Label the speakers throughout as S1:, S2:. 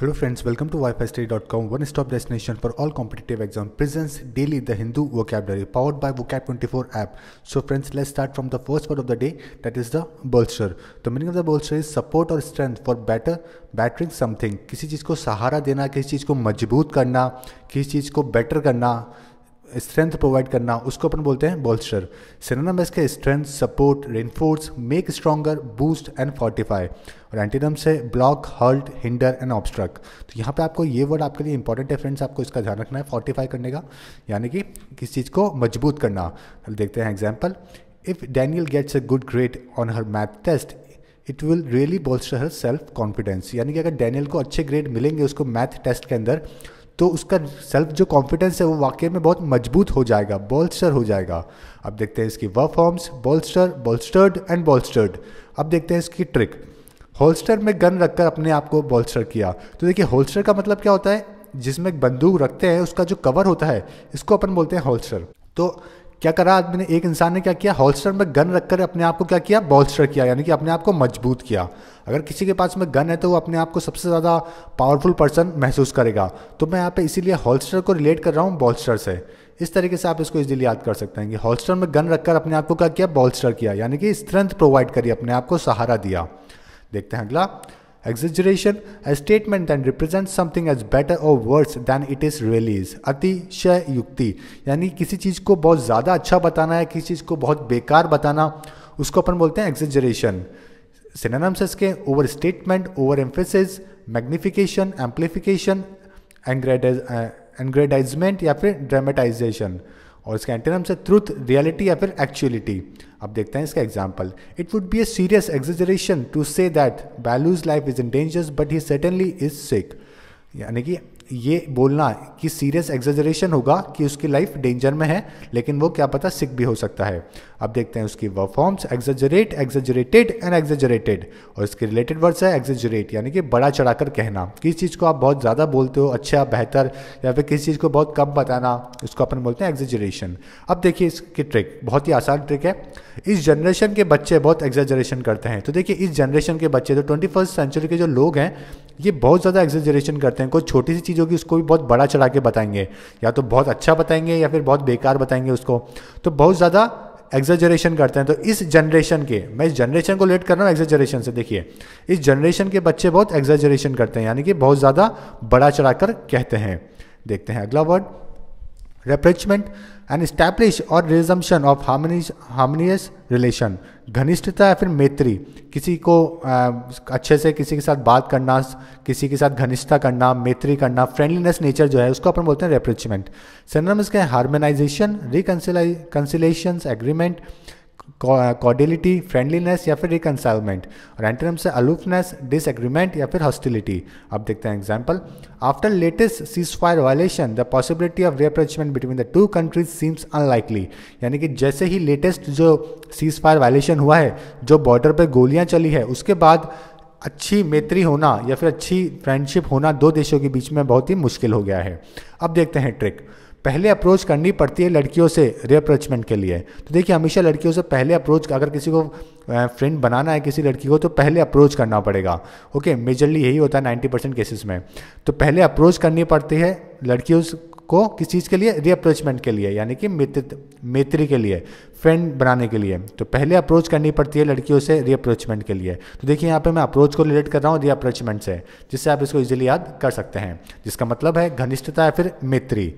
S1: Hello friends welcome to wifi study dot com one stop destination for all competitive exam presents daily the Hindu वो डरी powered by vocab twenty four app so friends let start from the first part of the day that is the bolster the meaning of the bolster is support और strength for better bettering something किसी चीज़ को सहारा देना किसी चीज़ को मजबूत करना किसी चीज़ को बेटर करना स्ट्रेंथ प्रोवाइड करना उसको अपन बोलते हैं बोल्स्टर सिनोनम के strength support reinforce make stronger boost and fortify और एंटीनम से block halt hinder and obstruct तो यहाँ पे आपको ये वर्ड आपके लिए इंपॉर्टेंट है फ्रेंड्स आपको इसका ध्यान रखना है फोर्टिफाई करने का यानी कि किस चीज़ को मजबूत करना देखते हैं example if Daniel gets a good grade on her math test it will really bolster her self confidence यानी कि अगर डैनियल को अच्छे ग्रेड मिलेंगे उसको मैथ टेस्ट के अंदर तो उसका सेल्फ जो कॉन्फिडेंस है वो वाकई में बहुत मजबूत हो जाएगा बॉल्स्टर हो जाएगा अब देखते हैं इसकी verb forms bolster bolstered and bolstered अब देखते हैं इसकी ट्रिक होल्स्टर में गन रखकर अपने आप को बॉल्स्टर किया तो देखिए होल्स्टर का मतलब क्या होता है जिसमें बंदूक रखते हैं उसका जो कवर होता है इसको अपन बोलते हैं होल्स्टर तो क्या करा आदमी ने एक इंसान ने क्या किया हॉलस्टर में गन रखकर अपने आप को क्या किया बॉल्स्टर किया यानी कि अपने आप को मजबूत किया अगर किसी के पास में गन है तो वो अपने आप को सबसे ज़्यादा पावरफुल पर्सन महसूस करेगा तो मैं यहाँ पे इसीलिए हॉलस्टर को रिलेट कर रहा हूँ बॉल्स्टर से इस तरीके से आप इसको इजीली याद कर सकते हैं कि हॉलस्टर में गन रखकर अपने आप को क्या किया बॉल्स्टर किया यानी कि स्ट्रेंथ प्रोवाइड करी अपने आप को सहारा दिया देखते हैं अगला exaggeration a statement than represent something as better और worse than it is really अतिशय युक्ति यानी किसी चीज़ को बहुत ज़्यादा अच्छा बताना है किसी चीज़ को बहुत बेकार बताना उसको अपन बोलते हैं एग्जिजरेशन सिनेम्स के overstatement overemphasis magnification amplification aggrandizement या फिर ड्रामेटाइजेशन और इसके एंटेनम्स है ट्रुथ रियलिटी या फिर एक्चुअलिटी अब देखते हैं इसका example it would be a serious exaggeration to say that values life is in dangers but he suddenly is sick यानी कि ये बोलना कि सीरियस एग्जेजरेशन होगा कि उसकी लाइफ डेंजर में है लेकिन वो क्या पता सिक भी हो सकता है अब देखते हैं उसकी verb forms exaggerate exaggerated and exaggerated और इसके रिलेटेड वर्ड्स है एग्जेजरेट यानी कि बड़ा चढ़ाकर कहना किस चीज़ को आप बहुत ज़्यादा बोलते हो अच्छा बेहतर या फिर किसी चीज़ को बहुत कम बताना इसको अपन बोलते हैं एग्जेजरेशन अब देखिए इसकी ट्रिक बहुत ही आसान ट्रिक है इस जनरेशन के बच्चे बहुत एग्जेजरेशन करते हैं तो देखिए इस जनरेशन के बच्चे तो ट्वेंटी सेंचुरी के जो लोग हैं ये बहुत ज़्यादा एग्जेजरेशन करते हैं कोई छोटी सी चीज़ होगी उसको भी बहुत बड़ा चढ़ा के बताएंगे या तो बहुत अच्छा बताएंगे या फिर बहुत बेकार बताएंगे उसको तो बहुत ज़्यादा एग्जेजरेशन करते हैं तो इस जनरेशन के मैं इस जनरेशन को लेट कर रहा हूँ एग्जेजरेशन से देखिए इस जनरेशन के बच्चे बहुत एग्जेजरेशन करते हैं यानी कि बहुत ज़्यादा बड़ा चढ़ाकर कहते हैं देखते हैं अगला वर्ड रेफ्रेचमेंट एंड स्टैब्लिश और resumption of harmonious harmonious relation घनिष्ठता या फिर मैत्री किसी को आ, अच्छे से किसी के साथ बात करना किसी के साथ घनिष्ठता करना मैत्री करना फ्रेंडलीनेस नेचर जो है उसको अपन बोलते हैं रेप्रिचमेंट सिनोनिम्स के harmonization conciliation agreement cordiality friendliness uh, या फिर रिकनसाइलमेंट और एंटरम से अलूफनेस डिसएग्रीमेंट या फिर हॉस्टिलिटी अब देखते हैं example after latest ceasefire violation the possibility of rapprochement between the two countries seems unlikely यानी कि जैसे ही लेटेस्ट जो सीज फायर वायलेशन हुआ है जो बॉर्डर पर गोलियां चली है उसके बाद अच्छी मैत्री होना या फिर अच्छी फ्रेंडशिप होना दो देशों के बीच में बहुत ही मुश्किल हो गया है अब देखते हैं ट्रिक पहले अप्रोच करनी पड़ती है लड़कियों से रिप्रोचमेंट के लिए तो देखिए हमेशा लड़कियों से पहले अप्रोच अगर किसी को फ्रेंड बनाना है किसी लड़की को तो पहले अप्रोच करना पड़ेगा ओके मेजरली यही होता है नाइन्टी परसेंट केसेस में तो पहले अप्रोच करनी पड़ती है लड़कियों को किस चीज़ के लिए रीअप्रोचमेंट के लिए यानी कि मित्र मैत्री के लिए फ्रेंड बनाने के लिए तो पहले अप्रोच करनी पड़ती है लड़कियों से रीअप्रोचमेंट के लिए तो देखिए यहाँ पे मैं अप्रोच को रिलेट कर रहा हूँ रीअप्रोचमेंट से जिससे आप इसको इजीली याद कर सकते हैं जिसका मतलब है घनिष्ठता या फिर मित्री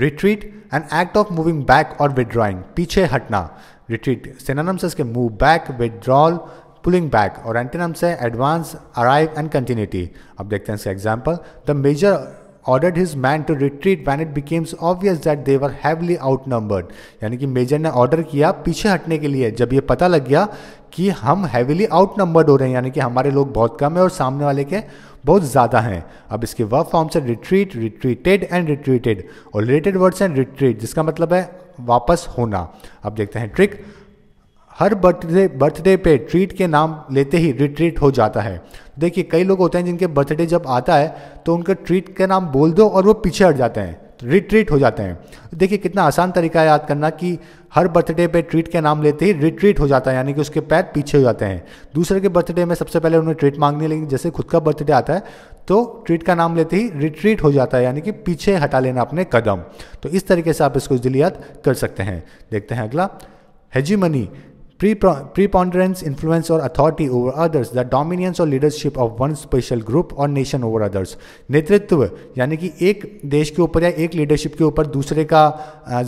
S1: retreat an act of moving back और विदड्रॉइंग पीछे हटना रिट्रीट से इसके move back withdrawal pulling back और एंटेनम है एडवांस अराइव एंड कंटिन्यूटी अब देखते हैं इसका example the major ordered his man to retreat when it became obvious that they were heavily outnumbered यानी कि मेजर ने ऑर्डर किया पीछे हटने के लिए जब ये पता लग गया कि हम हैविली आउटनंबर्ड हो रहे हैं यानी कि हमारे लोग बहुत कम है और सामने वाले के बहुत ज़्यादा हैं अब इसके वर्क फॉर्म्स है रिट्रीट रिट्रीटेड एंड रिट्रीटेड और रिलेटेड वर्ड्स हैं रिट्रीट जिसका मतलब है वापस होना अब देखते हैं ट्रिक हर बर्थडे बर्थडे पे ट्रीट के नाम लेते ही रिट्रीट हो जाता है देखिए कई लोग होते हैं जिनके बर्थडे जब आता है तो उनका ट्रीट का नाम बोल दो और वो पीछे हट जाते हैं रिट्रीट हो जाते हैं देखिए कितना आसान तरीका है याद करना कि हर बर्थडे पे ट्रीट के नाम लेते ही रिट्रीट हो जाता है यानी कि उसके पैर पीछे हो जाते हैं दूसरे के बर्थडे में सबसे पहले उन्हें ट्रीट मांगनी लेकिन जैसे खुद का बर्थडे आता है तो ट्रीट का नाम लेते ही रिट्रीट हो जाता है यानी कि पीछे हटा लेना अपने कदम तो इस तरीके से आप इसको जल्दी याद कर सकते हैं देखते हैं अगला hegemony preponderance, influence, or authority over others, the dominance or leadership of one special group or nation over others. नेतृत्व यानी कि एक देश के ऊपर या एक लीडरशिप के ऊपर दूसरे का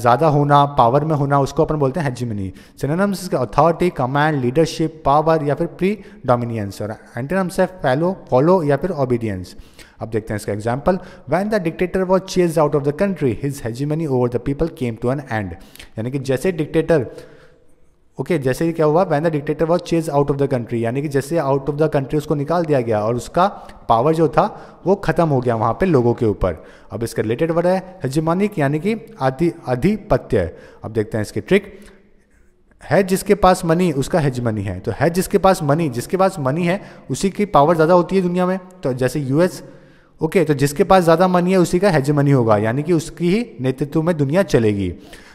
S1: ज़्यादा होना पावर में होना उसको अपन बोलते हैं हेजिमनी सिनोनम्स इसके अथॉरिटी कमांड लीडरशिप पावर या फिर प्री डोमिनियंस और एंटेनम्स है फैलो फॉलो या फिर ओबीडियंस अब देखते हैं इसका example when the dictator was chase out of the country his hegemony over the people came to an end यानी कि जैसे डिक्टेटर ओके okay, जैसे क्या हुआ when the dictator was chase out of the country यानी कि जैसे out of the country उसको निकाल दिया गया और उसका पावर जो था वो ख़त्म हो गया वहाँ पे लोगों के ऊपर अब इसका रिलेटेड वर्ड है हजमानिक यानी कि आधि आधिपत्य अब देखते हैं इसके ट्रिक है जिसके पास मनी उसका हेज मनी है तो है जिसके पास मनी जिसके पास मनी है उसी की पावर ज़्यादा होती है दुनिया में तो जैसे यूएस ओके okay, तो जिसके पास ज़्यादा मनी है उसी का हेज मनी होगा यानी कि उसकी ही नेतृत्व में दुनिया चलेगी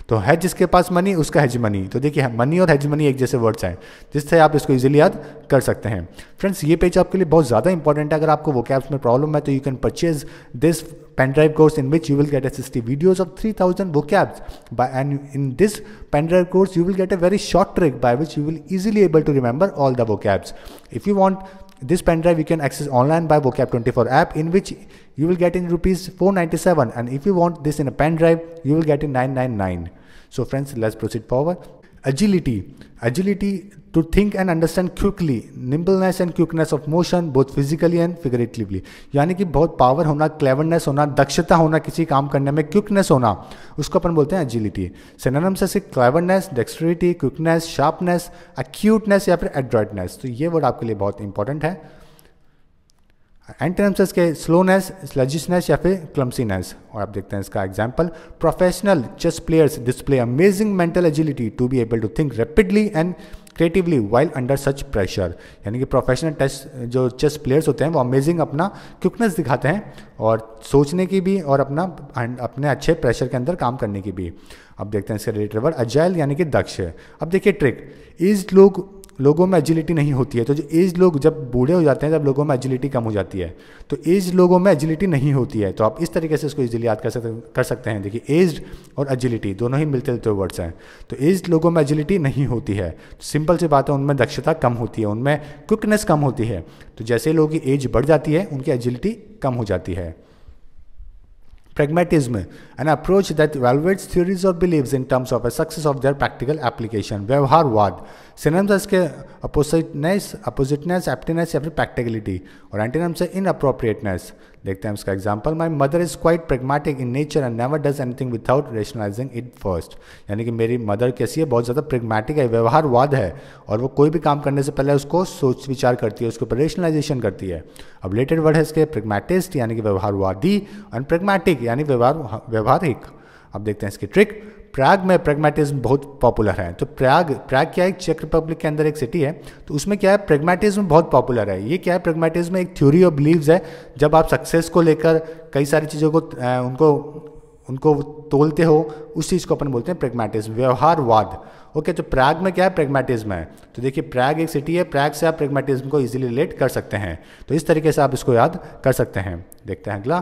S1: तो हैज जिसके पास मनी उसका हैज मनी तो देखिए मनी और हैज मनी एक जैसे वर्ड्स हैं जिससे आप इसको इजीली याद कर सकते हैं फ्रेंड्स ये पेज आपके लिए बहुत ज़्यादा इंपॉर्टेंट है अगर आपको वो कैब्स में प्रॉब्लम है तो you can purchase this pen drive course in which you will get a sixty videos of three thousand vocabs by and in this pen drive course you will get a very short trick by which you will easily able to remember all the vocabs if you want this pen drive you can access online by vocab24 app in which you will get in rupees 497 and if you want this in a pen drive you will get in 999 so friends let's proceed forward agility agility to think and understand quickly. Nimbleness and quickness of motion both physically and figuratively यानी कि बहुत power होना cleverness होना दक्षता होना किसी काम करने में क्विकनेस होना उसको अपन बोलते हैं एजिलिटी सेनानम से cleverness dexterity quickness sharpness acuteness या फिर एड्रॉइडनेस तो ये वर्ड आपके लिए बहुत इंपॉर्टेंट है एंटी के स्लोनेस स्लजिशनेस या फिर क्लम्सीनेस और आप देखते हैं इसका example professional chess players display amazing mental agility to be able to think rapidly and creatively while under such pressure यानी कि प्रोफेशनल टेस्ट जो चेस प्लेयर्स होते हैं वो अमेजिंग अपना क्विकनेस दिखाते हैं और सोचने की भी और अपना अपने अच्छे प्रेशर के अंदर काम करने की भी अब देखते हैं इसके रिलेटेड वर्ड अजाइल यानी कि दक्ष है अब देखिए ट्रिक इस लोग लोगों में एजिलिटी नहीं होती है तो जो एज लोग जब बूढ़े हो जाते हैं जब लोगों में एजिलिटी कम हो जाती है तो एज लोगों में एजिलिटी नहीं होती है तो आप इस तरीके से इसको इजीली याद कर सकते कर सकते हैं देखिए एज और एजिलिटी दोनों ही मिलते जुलते तो वर्ड्स हैं तो एज लोगों में एजिलिटी नहीं होती है तो सिंपल सी बात है उनमें दक्षता कम होती है उनमें क्विकनेस कम होती है तो जैसे लोगों की एज बढ़ जाती है उनकी एजिलिटी कम हो जाती है Pragmatism, an approach that evaluates theories or beliefs in terms of a success of their practical application. Vyavharvad, synonyms as के oppositeness, appositeness, aptness या practicality Or antonyms है inappropriateness. देखते हैं उसका example my mother is quite pragmatic in nature and never does anything without rationalising it first यानी कि मेरी mother कैसी है बहुत ज़्यादा प्रेगमेटिक है व्यवहारवाद है और वो कोई भी काम करने से पहले उसको सोच विचार करती है उसके ऊपर रेशनलाइजेशन करती है अब रिलेटेड वर्ड है इसके प्रेगमेटिस्ट यानी कि व्यवहारवादी एंड प्रेगमेटिक यानी व्यवहार व्यवहारिक अब देखते हैं इसकी ट्रिक प्राग में प्रेगमेटिज्म बहुत पॉपुलर है तो प्राग प्राग क्या है चेक रिपब्लिक के अंदर एक सिटी है तो उसमें क्या है प्रेगमेटिज्म बहुत पॉपुलर है ये क्या है प्रेगमेटिज्म एक थ्योरी ऑफ बिलीव्स है जब आप सक्सेस को लेकर कई सारी चीज़ों को उनको उनको तोलते हो उस चीज़ को अपन बोलते हैं प्रेगमेटिज्म व्यवहारवाद ओके तो प्राग में क्या है प्रेगमेटिज्म है तो देखिए प्राग एक सिटी है प्राग से आप प्रेगमेटिज्म को इजीली रिलेट कर सकते हैं तो इस तरीके से आप इसको याद कर सकते हैं देखते हैं अगला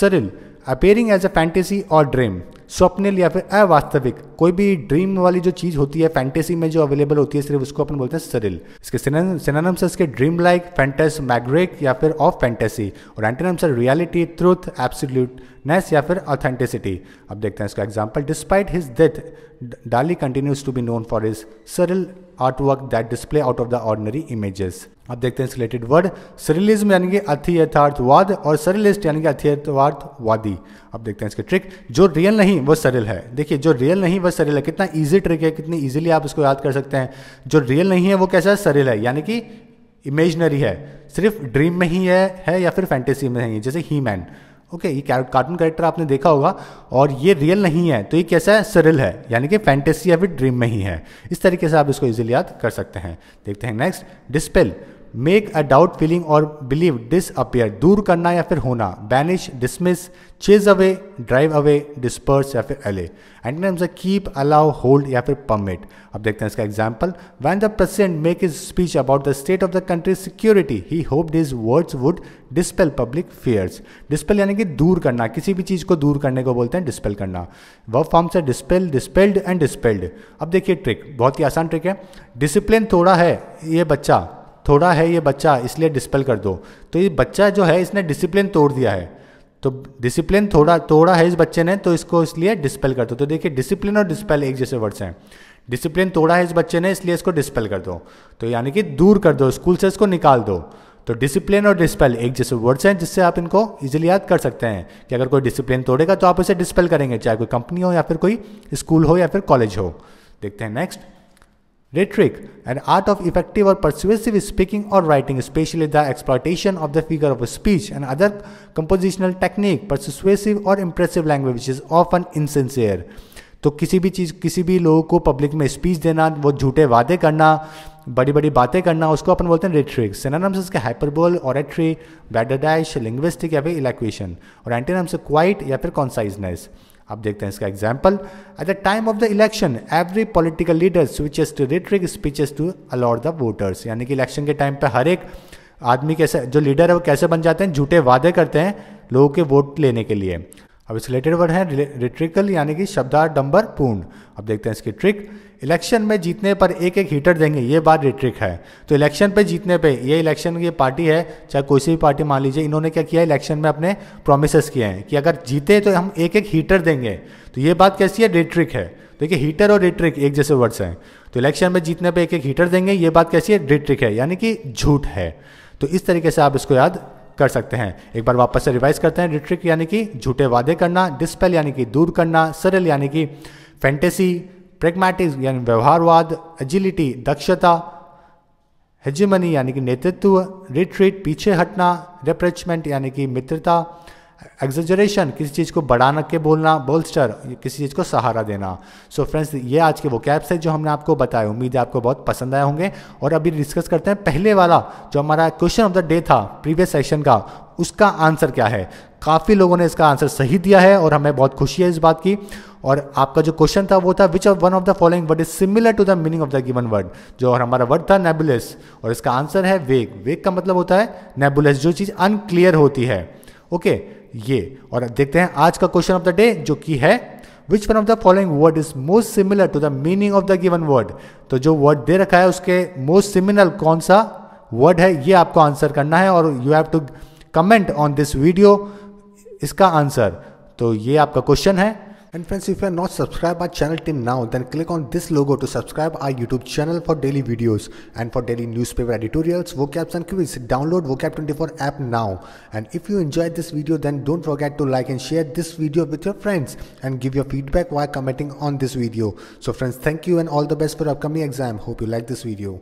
S1: surreal appearing as a fantasy और ड्रीम स्वप्निल या फिर अवास्तविक कोई भी ड्रीम वाली जो चीज़ होती है फैंटेसी में जो अवेलेबल होती है सिर्फ उसको अपन बोलते हैं सरिल इसके सिनानम है इसके ड्रीम लाइक फैंटेस मैग्रेक या फिर ऑफ फैंटेसी और एंटेनम्स है रियलिटी ट्रूथ एब्सोल्यूट नेस या फिर ऑथेंटिसिटी अब देखते हैं इसका example despite his death Dali continues to be known for his surreal art work that display out of the ordinary images अब देखते हैं रिलेटेड वर्ड सरिलिज्म यानी कि अथि यथार्थवाद और सरिलिस्ट यानी कि अथि यथार्थवादी अब देखते हैं इसके ट्रिक जो रियल नहीं वो सरल है देखिए जो रियल नहीं वो सरल है कितना ईजी ट्रिक है कितनी ईजिली आप इसको याद कर सकते हैं जो रियल नहीं है वो कैसा है सरल है यानी कि इमेजनरी है सिर्फ ड्रीम में ही है, है या फिर फैंटेसी में ही है जैसे ही मैन ओके ये कार्टून कैरेक्टर आपने देखा होगा और ये रियल नहीं है तो ये कैसा है सरल है यानी कि फैंटेसी या फिर ड्रीम में ही है इस तरीके से आप इसको इजीली याद कर सकते हैं देखते हैं next dispel make a doubt feeling और बिलीव डिसअपियर दूर करना या फिर होना banish dismiss chase away drive away disperse या फिर अले एंड है कीप अलाउ होल्ड या फिर परमिट अब देखते हैं इसका example when the president make his speech about the state of the country security he hope these words would dispel public fears dispel यानी कि दूर करना किसी भी चीज़ को दूर करने को बोलते हैं डिस्पेल करना व फॉर्म से डिस्पेल डिस्पेल्ड एंड डिस्पेल्ड अब देखिए ट्रिक बहुत ही आसान ट्रिक है डिसिप्लिन थोड़ा है ये बच्चा थोड़ा है ये बच्चा इसलिए डिस्पेल कर दो तो ये बच्चा जो है इसने डिसिप्लिन तोड़ दिया है तो डिसिप्लिन थोड़ा तोड़ा है इस बच्चे ने तो इसको इसलिए डिस्पेल कर दो तो देखिए डिसिप्लिन और डिस्पेल एक जैसे वर्ड्स हैं डिसिप्लिन तोड़ा है इस बच्चे ने इसलिए इसको डिस्पेल कर दो तो यानी कि दूर कर दो स्कूल से इसको निकाल दो तो डिसिप्लिन और डिस्पेल एक जैसे वर्ड्स हैं जिससे आप इनको इजीली याद कर सकते हैं कि अगर कोई डिसिप्लिन तोड़ेगा तो आप उसे डिस्पेल करेंगे चाहे कोई कंपनी हो या फिर कोई स्कूल हो या फिर कॉलेज हो देखते हैं next Rhetoric, an art of effective or persuasive speaking or writing, especially the exploitation of the figure of speech and other compositional technique, persuasive or impressive language, which is often insincere. तो किसी भी चीज़ किसी भी लोगों को public में speech देना वो झूठे वादे करना बड़ी बड़ी बातें करना उसको अपन बोलते हैं रिट्रिक सिनानम्स इसके हाइपरबोल ऑरेट्री बैडरडैश लिंग्विस्टिक या फिर इलेक्वेशन और एंटीनम्स क्वाइट या फिर कॉन्साइजनेस अब देखते हैं इसका example at the time of the election every political leader switches to rhetoric speeches to allure the voters यानी कि इलेक्शन के टाइम पे हर एक आदमी कैसे जो लीडर है वो कैसे बन जाते हैं झूठे वादे करते हैं लोगों के वोट लेने के लिए अब इस रिलेटेड वर्ड है रिट्रिकल यानी कि डंबर पूर्ण अब देखते हैं इसकी ट्रिक इलेक्शन में जीतने पर एक एक हीटर देंगे ये बात रिट्रिक है तो इलेक्शन पे जीतने पे ये इलेक्शन की पार्टी है चाहे कोई सी भी पार्टी मान लीजिए इन्होंने क्या किया इलेक्शन में अपने प्रोमिस किए हैं कि अगर जीते तो हम एक एक हीटर देंगे तो ये बात कैसी है रिट्रिक है देखिए हीटर और रिट्रिक एक जैसे वर्ड्स हैं तो इलेक्शन में जीतने पर एक एक हीटर देंगे ये बात कैसी है रिट्रिक है यानी कि झूठ है तो इस तरीके से आप इसको याद कर सकते हैं एक बार वापस से रिवाइज करते हैं रिट्रिक यानी कि झूठे वादे करना डिस्पेल यानी कि दूर करना सरल यानी कि फैंटेसी प्रेगमेटिक्स यानी व्यवहारवाद एजिलिटी दक्षता हेजिमनी यानी कि नेतृत्व रिट्रीट पीछे हटना रिप्रेचमेंट यानी कि मित्रता एग्जरेशन किसी चीज़ को बढ़ा के बोलना बोलस्टर किसी चीज़ को सहारा देना सो so फ्रेंड्स ये आज के वो कैप्स है जो हमने आपको बताया उम्मीद है आपको बहुत पसंद आए होंगे और अभी डिस्कस करते हैं पहले वाला जो हमारा क्वेश्चन ऑफ द डे था प्रीवियस सेशन का उसका आंसर क्या है काफ़ी लोगों ने इसका आंसर सही दिया है और हमें बहुत खुशी है इस बात की और आपका जो क्वेश्चन था वो था which of one of the following word is similar to the meaning of the given word जो हमारा वर्ड था नेबुलस और इसका आंसर है वेग वेग का मतलब होता है नेबुलस जो चीज़ अनक्लियर होती है ओके okay, ये और देखते हैं आज का क्वेश्चन ऑफ द डे जो कि है which one of the following word is most similar to the meaning of the given word तो जो वर्ड दे रखा है उसके मोस्ट सिमिलर कौन सा वर्ड है ये आपको आंसर करना है और you have to comment on this video इसका आंसर तो ये आपका क्वेश्चन है And friends, if you are not subscribed our channel till now, then click on this logo to subscribe our YouTube channel for daily videos and for daily newspaper editorials, vocabs and quiz. Download Vocab24 app now. And if you enjoyed this video, then don't forget to like and share this video with your friends and give your feedback while commenting on this video. So friends, thank you and all the best for upcoming exam. Hope you like this video.